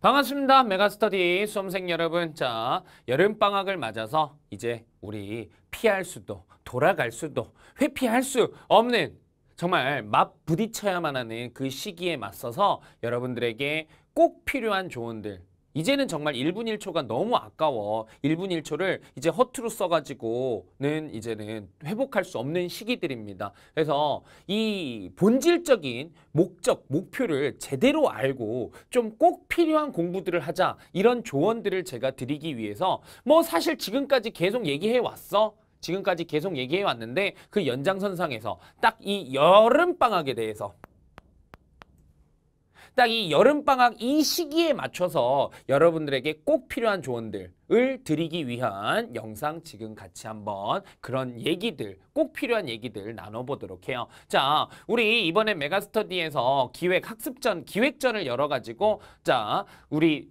반갑습니다. 메가스터디 수험생 여러분. 자, 여름방학을 맞아서 이제 우리 피할 수도, 돌아갈 수도, 회피할 수 없는 정말 맞 부딪혀야만 하는 그 시기에 맞서서 여러분들에게 꼭 필요한 조언들 이제는 정말 1분 1초가 너무 아까워. 1분 1초를 이제 허투루 써가지고는 이제는 회복할 수 없는 시기들입니다. 그래서 이 본질적인 목적, 목표를 제대로 알고 좀 꼭 필요한 공부들을 하자. 이런 조언들을 제가 드리기 위해서 뭐 사실 지금까지 계속 얘기해 왔어. 지금까지 계속 얘기해 왔는데 그 연장선상에서 딱 이 여름방학에 대해서 적당히 여름방학 이 시기에 맞춰서 여러분들에게 꼭 필요한 조언들 을 드리기 위한 영상 지금 같이 한번 그런 얘기들 꼭 필요한 얘기들 나눠보도록 해요. 자 우리 이번에 메가스터디에서 기획 학습전 기획전을 열어가지고 자 우리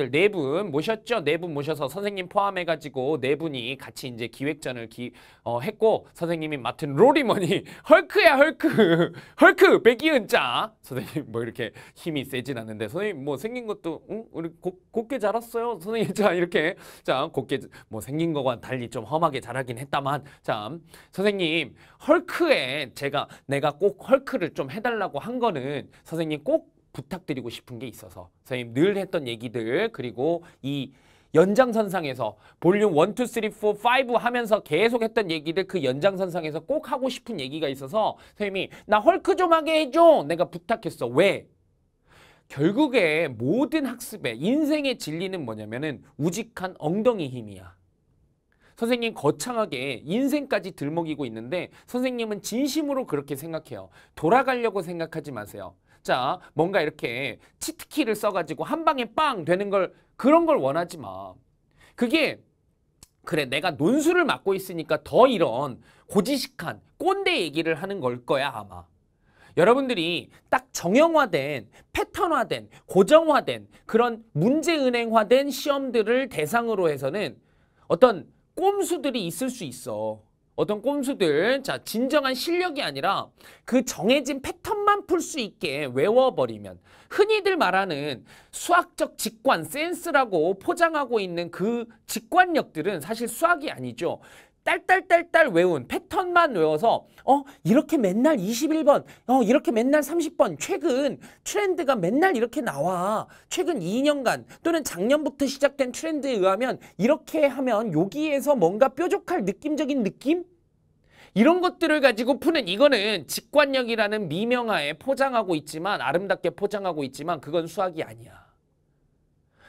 선생님들 네 분 모셨죠? 네 분 모셔서 선생님 포함해가지고 네 분이 같이 이제 기획전을 기, 어, 했고 선생님이 맡은 롤이머니 헐크야 헐크 헐크 백이은자 선생님 뭐 이렇게 힘이 세진 않는데 선생님 뭐 생긴 것도 응? 우리 곱, 곱게 자랐어요 선생님 자 이렇게 자, 곱게 뭐 생긴 거와 달리 좀 험하게 자라긴 했다만 자, 선생님 헐크에 제가 내가 꼭 헐크를 좀 해달라고 한 거는 선생님 꼭 부탁드리고 싶은 게 있어서 선생님 늘 했던 얘기들 그리고 이 연장선상에서 볼륨 1, 2, 3, 4, 5 하면서 계속 했던 얘기들 그 연장선상에서 꼭 하고 싶은 얘기가 있어서 선생님이 나 헐크 좀 하게 해줘 내가 부탁했어 왜? 결국에 모든 학습의 인생의 진리는 뭐냐면은 우직한 엉덩이 힘이야. 선생님 거창하게 인생까지 들먹이고 있는데 선생님은 진심으로 그렇게 생각해요. 돌아가려고 생각하지 마세요. 자, 뭔가 이렇게 치트키를 써가지고 한 방에 빵 되는 걸 그런 걸 원하지 마. 그게 그래 내가 논술을 맡고 있으니까 더 이런 고지식한 꼰대 얘기를 하는 걸 거야 아마. 여러분들이 딱 정형화된 패턴화된 고정화된 그런 문제은행화된 시험들을 대상으로 해서는 어떤 꼼수들이 있을 수 있어. 어떤 꼼수들, 자 진정한 실력이 아니라 그 정해진 패턴만 풀 수 있게 외워버리면 흔히들 말하는 수학적 직관, 센스라고 포장하고 있는 그 직관력들은 사실 수학이 아니죠. 딸딸딸딸 외운 패턴만 외워서 어 이렇게 맨날 21번 어 이렇게 맨날 30번 최근 트렌드가 맨날 이렇게 나와 최근 2년간 또는 작년부터 시작된 트렌드에 의하면 이렇게 하면 여기에서 뭔가 뾰족할 느낌적인 느낌 이런 것들을 가지고 푸는 이거는 직관력이라는 미명하에 포장하고 있지만 아름답게 포장하고 있지만 그건 수학이 아니야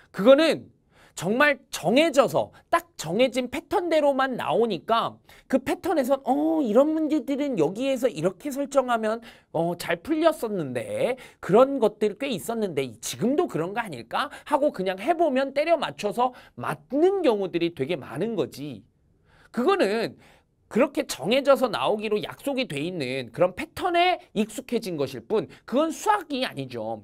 그거는 정말 정해져서 딱 정해진 패턴대로만 나오니까 그 패턴에선 어 이런 문제들은 여기에서 이렇게 설정하면 어 잘 풀렸었는데 그런 것들 꽤 있었는데 지금도 그런 거 아닐까 하고 그냥 해보면 때려 맞춰서 맞는 경우들이 되게 많은 거지 그거는 그렇게 정해져서 나오기로 약속이 돼 있는 그런 패턴에 익숙해진 것일 뿐 그건 수학이 아니죠.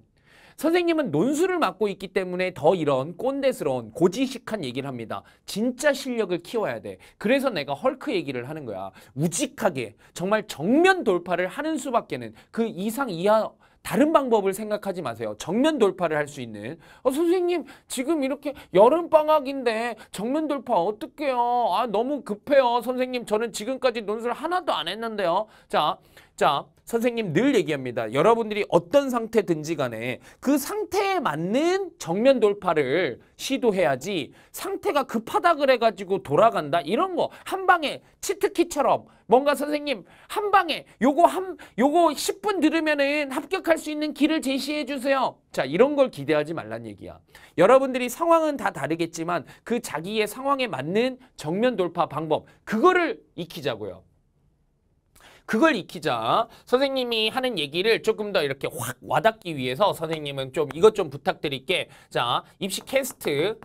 선생님은 논술을 맡고 있기 때문에 더 이런 꼰대스러운 고지식한 얘기를 합니다. 진짜 실력을 키워야 돼. 그래서 내가 헐크 얘기를 하는 거야. 우직하게 정말 정면 돌파를 하는 수밖에는 그 이상 이하 다른 방법을 생각하지 마세요. 정면 돌파를 할 수 있는. 어, 선생님 지금 이렇게 여름방학인데 정면 돌파 어떡해요. 아 너무 급해요. 선생님 저는 지금까지 논술 하나도 안 했는데요. 자 자, 선생님 늘 얘기합니다. 여러분들이 어떤 상태든지 간에 그 상태에 맞는 정면 돌파를 시도해야지 상태가 급하다 그래가지고 돌아간다 이런 거 한 방에 치트키처럼 뭔가 선생님 한 방에 요거 한 요거 10분 들으면은 합격할 수 있는 길을 제시해 주세요. 자 이런 걸 기대하지 말란 얘기야. 여러분들이 상황은 다 다르겠지만 그 자기의 상황에 맞는 정면 돌파 방법 그거를 익히자고요. 그걸 익히자. 선생님이 하는 얘기를 조금 더 이렇게 확 와닿기 위해서 선생님은 좀 이것 좀 부탁드릴게. 자, 입시 캐스트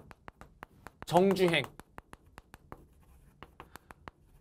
정주행.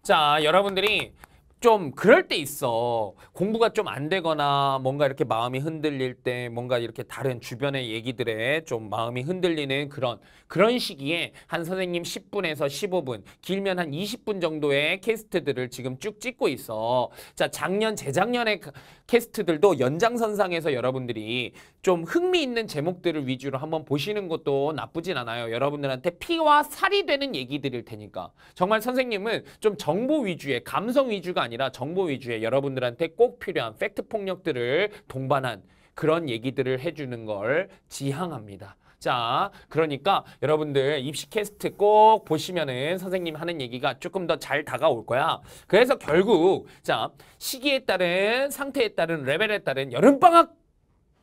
자, 여러분들이 좀 그럴 때 있어. 공부가 좀 안 되거나 뭔가 이렇게 마음이 흔들릴 때 뭔가 이렇게 다른 주변의 얘기들에 좀 마음이 흔들리는 그런 그런 시기에 한 선생님 10분에서 15분 길면 한 20분 정도의 캐스트들을 지금 쭉 찍고 있어. 자 작년 재작년의 캐스트들도 연장선상에서 여러분들이 좀 흥미있는 제목들을 위주로 한번 보시는 것도 나쁘진 않아요. 여러분들한테 피와 살이 되는 얘기 드릴 테니까. 정말 선생님은 좀 정보 위주의 감성 위주가 아니라 정보 위주의 여러분들한테 꼭 필요한 팩트 폭력들을 동반한 그런 얘기들을 해주는 걸 지향합니다. 자, 그러니까 여러분들 입시 캐스트 꼭 보시면은 선생님 하는 얘기가 조금 더 잘 다가올 거야. 그래서 결국 자 시기에 따른 상태에 따른 레벨에 따른 여름방학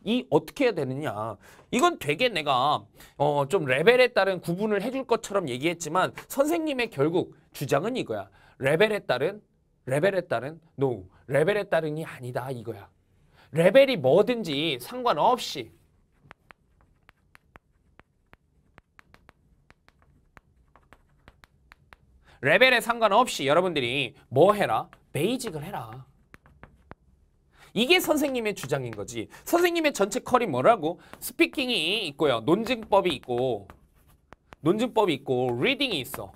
이 어떻게 해야 되느냐. 이건 되게 내가 어좀 레벨에 따른 구분을 해줄 것처럼 얘기했지만 선생님의 결국 주장은 이거야. 레벨에 따른 레벨에 따른 no. 레벨에 따른이 아니다 이거야. 레벨이 뭐든지 상관없이 레벨에 상관없이 여러분들이 뭐 해라? 베이직을 해라. 이게 선생님의 주장인 거지. 선생님의 전체 컬이 뭐라고? 스피킹이 있고요. 논증법이 있고 논증법이 있고 리딩이 있어.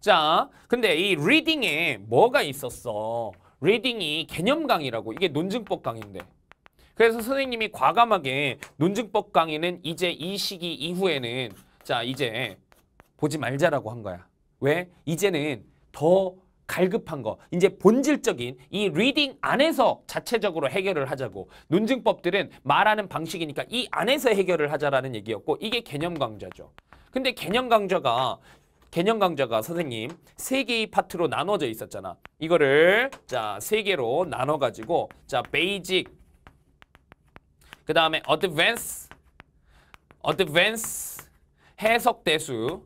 자, 근데 이 리딩에 뭐가 있었어? 리딩이 개념 강의라고. 이게 논증법 강의인데. 그래서 선생님이 과감하게 논증법 강의는 이제 이 시기 이후에는 자, 이제 보지 말자라고 한 거야. 왜? 이제는 더 갈급한 거 이제 본질적인 이 리딩 안에서 자체적으로 해결을 하자고 논증법들은 말하는 방식이니까 이 안에서 해결을 하자라는 얘기였고 이게 개념 강좌죠. 근데 개념 강좌가 개념 강좌가 선생님 세 개의 파트로 나눠져 있었잖아. 이거를 자 세 개로 나눠 가지고 자 베이직 그 다음에 어드밴스 어드밴스 해석 대수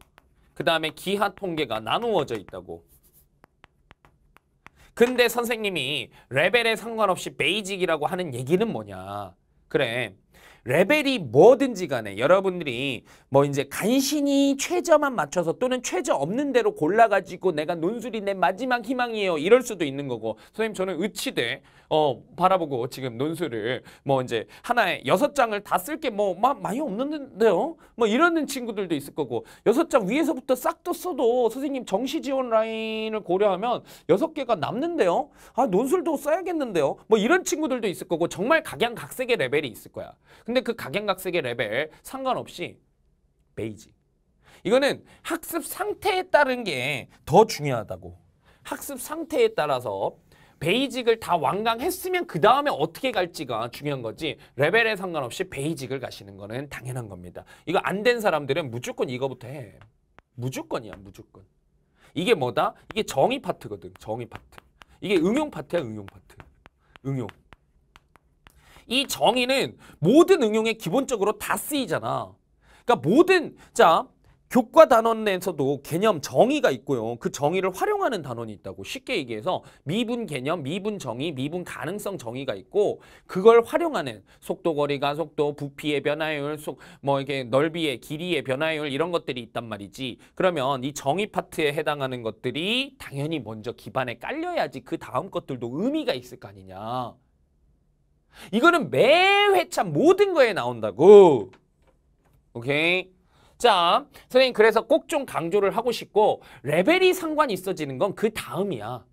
그 다음에 기하 통계가 나누어져 있다고 근데 선생님이 레벨에 상관없이 베이직이라고 하는 얘기는 뭐냐. 그래. 레벨이 뭐든지 간에 여러분들이 뭐 이제 간신히 최저만 맞춰서 또는 최저 없는 대로 골라가지고 내가 논술이 내 마지막 희망이에요 이럴 수도 있는 거고 선생님 저는 의치대 어 바라보고 지금 논술을 뭐 이제 하나에 여섯 장을 다 쓸 게 뭐 많이 없는데요 뭐 이러는 친구들도 있을 거고 여섯 장 위에서부터 싹도 써도 선생님 정시 지원 라인을 고려하면 여섯 개가 남는데요 아 논술도 써야겠는데요 뭐 이런 친구들도 있을 거고 정말 각양각색의 레벨이 있을 거야 근데 그 각양각색의 레벨 상관없이 베이직 이거는 학습 상태에 따른 게 더 중요하다고. 학습 상태에 따라서 베이직을 다 완강 했으면 그 다음에 어떻게 갈지가 중요한 거지 레벨에 상관없이 베이직을 가시는 거는 당연한 겁니다. 이거 안 된 사람들은 무조건 이거부터 해. 무조건이야 무조건. 이게 뭐다? 이게 정의 파트거든 정의 파트. 이게 응용 파트야 응용 파트. 응용. 이 정의는 모든 응용에 기본적으로 다 쓰이잖아. 그러니까 모든 자 교과 단원 내에서도 개념 정의가 있고요. 그 정의를 활용하는 단원이 있다고 쉽게 얘기해서 미분 개념, 미분 정의, 미분 가능성 정의가 있고 그걸 활용하는 속도, 거리, 가속도, 부피의 변화율, 속, 뭐이게 넓이의 길이의 변화율 이런 것들이 있단 말이지. 그러면 이 정의 파트에 해당하는 것들이 당연히 먼저 기반에 깔려야지 그 다음 것들도 의미가 있을 거 아니냐. 이거는 매 회차 모든 거에 나온다고. 오케이? 자, 선생님 그래서 꼭 좀 강조를 하고 싶고 레벨이 상관이 있어지는 건 그 다음이야.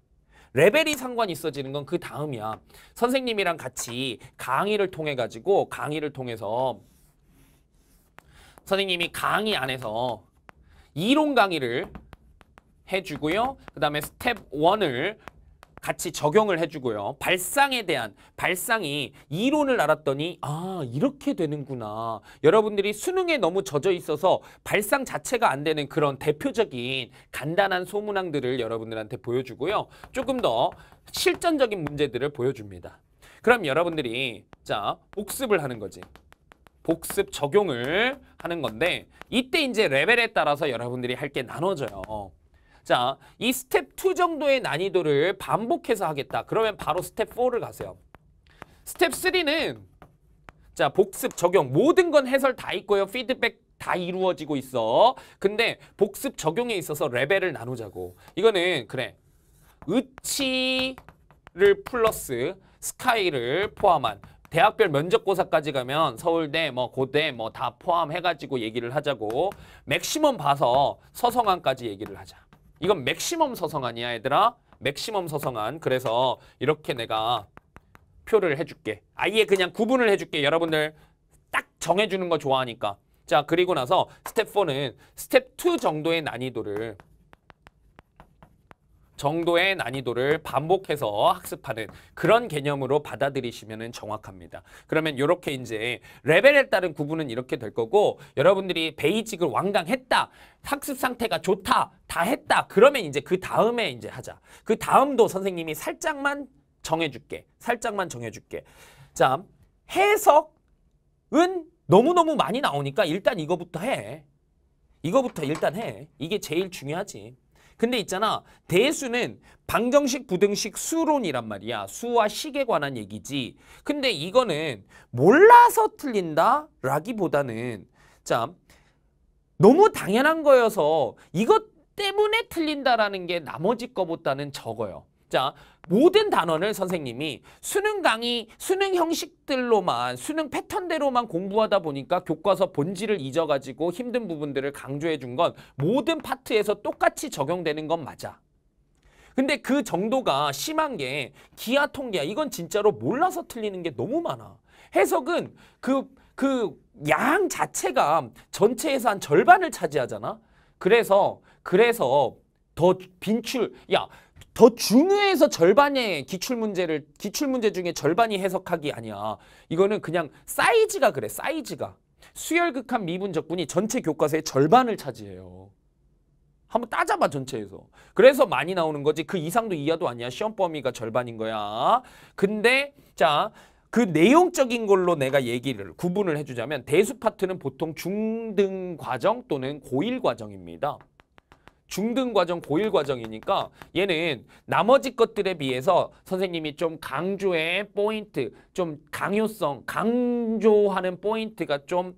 레벨이 상관이 있어지는 건 그 다음이야. 선생님이랑 같이 강의를 통해 가지고 강의를 통해서 선생님이 강의 안에서 이론 강의를 해주고요. 그 다음에 스텝 1을 같이 적용을 해주고요. 발상에 대한 발상이 이론을 알았더니 아 이렇게 되는구나. 여러분들이 수능에 너무 젖어 있어서 발상 자체가 안 되는 그런 대표적인 간단한 소문항들을 여러분들한테 보여주고요. 조금 더 실전적인 문제들을 보여줍니다. 그럼 여러분들이 자 복습을 하는 거지. 복습 적용을 하는 건데 이때 이제 레벨에 따라서 여러분들이 할 게 나눠져요. 자, 이 스텝 2 정도의 난이도를 반복해서 하겠다. 그러면 바로 스텝 4를 가세요. 스텝 3는 자, 복습, 적용 모든 건 해설 다 있고요. 피드백 다 이루어지고 있어. 근데 복습 적용에 있어서 레벨을 나누자고. 이거는 그래. 의치를 플러스 스카이를 포함한 대학별 면접고사까지 가면 서울대, 뭐 고대 뭐 다 포함해가지고 얘기를 하자고 맥시멈 봐서 서성한까지 얘기를 하자. 이건 맥시멈 서성안이야 얘들아. 맥시멈 서성안. 그래서 이렇게 내가 표를 해줄게. 아예 그냥 구분을 해줄게. 여러분들 딱 정해주는 거 좋아하니까. 자 그리고 나서 스텝 4는 스텝 2 정도의 난이도를 정도의 난이도를 반복해서 학습하는 그런 개념으로 받아들이시면 정확합니다. 그러면 이렇게 이제 레벨에 따른 구분은 이렇게 될 거고 여러분들이 베이직을 왕강 했다. 학습 상태가 좋다. 다 했다. 그러면 이제 그 다음에 이제 하자. 그 다음도 선생님이 살짝만 정해줄게. 살짝만 정해줄게. 자, 해석은 너무너무 많이 나오니까 일단 이거부터 해. 이거부터 일단 해. 이게 제일 중요하지. 근데 있잖아 대수는 방정식, 부등식, 수론이란 말이야. 수와 식에 관한 얘기지. 근데 이거는 몰라서 틀린다 라기보다는 자 너무 당연한 거여서 이것 때문에 틀린다라는 게 나머지 거보다는 적어요. 자, 모든 단원을 선생님이 수능 강의, 수능 형식들로만, 수능 패턴대로만 공부하다 보니까 교과서 본질을 잊어가지고 힘든 부분들을 강조해 준 건 모든 파트에서 똑같이 적용되는 건 맞아. 근데 그 정도가 심한 게기아 통계야. 이건 진짜로 몰라서 틀리는 게 너무 많아. 해석은 그, 그 양 자체가 전체에서 한 절반을 차지하잖아. 그래서, 그래서 더 빈출, 야, 더 중요해서 절반의 기출 문제를 기출 문제 중에 절반이 해석하기 아니야. 이거는 그냥 사이즈가 그래. 사이즈가. 수열극한 미분적분이 전체 교과서의 절반을 차지해요. 한번 따져봐 전체에서. 그래서 많이 나오는 거지. 그 이상도 이하도 아니야. 시험 범위가 절반인 거야. 근데 자, 그 내용적인 걸로 내가 얘기를 구분을 해주자면 대수 파트는 보통 중등 과정 또는 고1 과정입니다. 중등 과정, 고1 과정이니까 얘는 나머지 것들에 비해서 선생님이 좀 강조의 포인트, 좀 강요성, 강조하는 포인트가 좀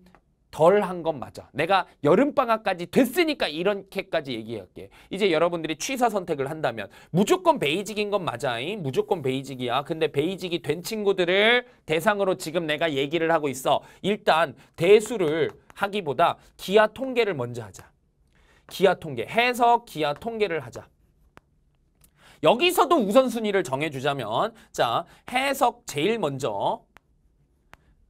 덜한 건 맞아. 내가 여름방학까지 됐으니까 이렇게까지 얘기할게. 이제 여러분들이 취사 선택을 한다면 무조건 베이직인 건 맞아잉. 무조건 베이직이야. 근데 베이직이 된 친구들을 대상으로 지금 내가 얘기를 하고 있어. 일단 대수를 하기보다 기아 통계를 먼저 하자. 기아 통계, 해석 기아 통계를 하자. 여기서도 우선순위를 정해주자면 자 해석 제일 먼저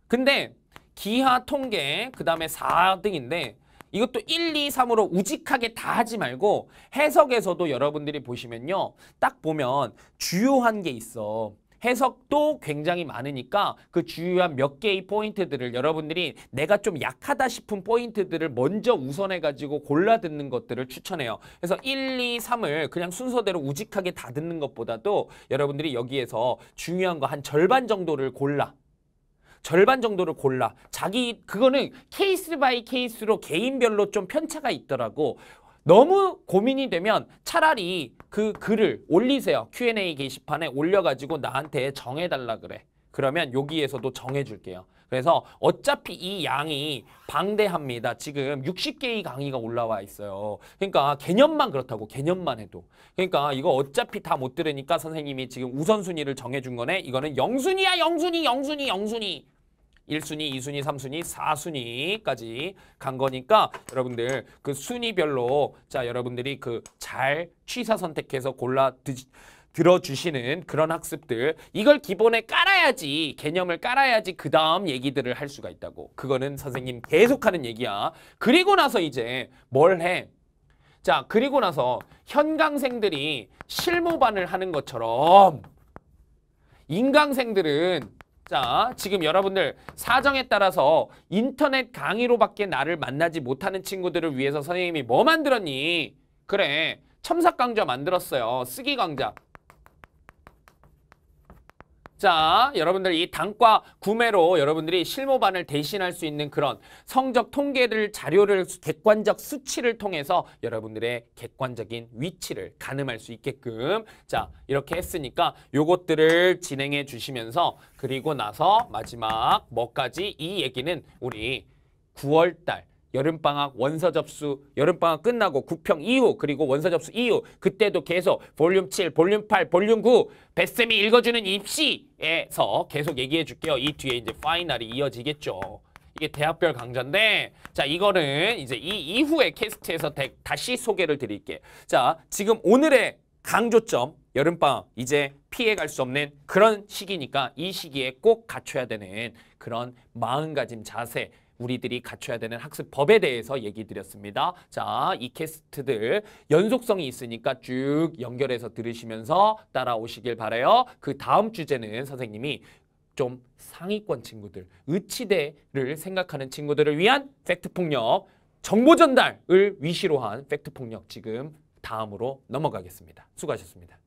근데 기하 통계 그 다음에 4등인데 이것도 1, 2, 3으로 우직하게 다 하지 말고 해석에서도 여러분들이 보시면요 딱 보면 주요한 게 있어 해석도 굉장히 많으니까 그 주요한 몇 개의 포인트들을 여러분들이 내가 좀 약하다 싶은 포인트들을 먼저 우선해가지고 골라 듣는 것들을 추천해요. 그래서 1, 2, 3을 그냥 순서대로 우직하게 다 듣는 것보다도 여러분들이 여기에서 중요한 거 한 절반 정도를 골라 절반 정도를 골라 자기 그거는 케이스 바이 케이스로 개인별로 좀 편차가 있더라고 너무 고민이 되면 차라리 그 글을 올리세요. Q&A 게시판에 올려가지고 나한테 정해달라 그래. 그러면 여기에서도 정해줄게요. 그래서 어차피 이 양이 방대합니다. 지금 60개의 강의가 올라와 있어요. 그러니까 개념만 그렇다고 개념만 해도. 그러니까 이거 어차피 다 못 들으니까 선생님이 지금 우선순위를 정해준 거네. 이거는 영순위야 영순위 영순위 영순위. 1순위2순위3순위4순위까지간 거니까 여러분들 그 순위별로 자 여러분들이 그 잘 취사 선택해서 골라 드지, 들어주시는 그런 학습들 이걸 기본에 깔아야지 개념을 깔아야지 그 다음 얘기들을 할 수가 있다고 그거는 선생님 계속하는 얘기야 그리고 나서 이제 뭘 해? 자 그리고 나서 현강생들이 실무반을 하는 것처럼 인강생들은 자, 지금 여러분들 사정에 따라서 인터넷 강의로밖에 나를 만나지 못하는 친구들을 위해서 선생님이 뭐 만들었니? 그래, 첨삭 강좌 만들었어요. 쓰기 강좌. 자, 여러분들 이 단과 구매로 여러분들이 실무반을 대신할 수 있는 그런 성적 통계를 자료를 객관적 수치를 통해서 여러분들의 객관적인 위치를 가늠할 수 있게끔 자, 이렇게 했으니까 요것들을 진행해 주시면서 그리고 나서 마지막 뭐까지 이 얘기는 우리 9월 달 여름방학 원서 접수 여름방학 끝나고 구평 이후 그리고 원서 접수 이후 그때도 계속 볼륨 7, 볼륨 8, 볼륨 9 배쌤이 읽어주는 입시에서 계속 얘기해 줄게요. 이 뒤에 이제 파이널이 이어지겠죠. 이게 대학별 강좌인데 자 이거는 이제 이 이후에 캐스트에서 대, 다시 소개를 드릴게요. 자 지금 오늘의 강조점 여름방학 이제 피해갈 수 없는 그런 시기니까 이 시기에 꼭 갖춰야 되는 그런 마음가짐 자세 우리들이 갖춰야 되는 학습법에 대해서 얘기 드렸습니다. 자, 이 캐스트들 연속성이 있으니까 쭉 연결해서 들으시면서 따라오시길 바래요. 그 다음 주제는 선생님이 좀 상위권 친구들, 의치대를 생각하는 친구들을 위한 팩트폭력, 정보 전달을 위시로 한 팩트폭력 지금 다음으로 넘어가겠습니다. 수고하셨습니다.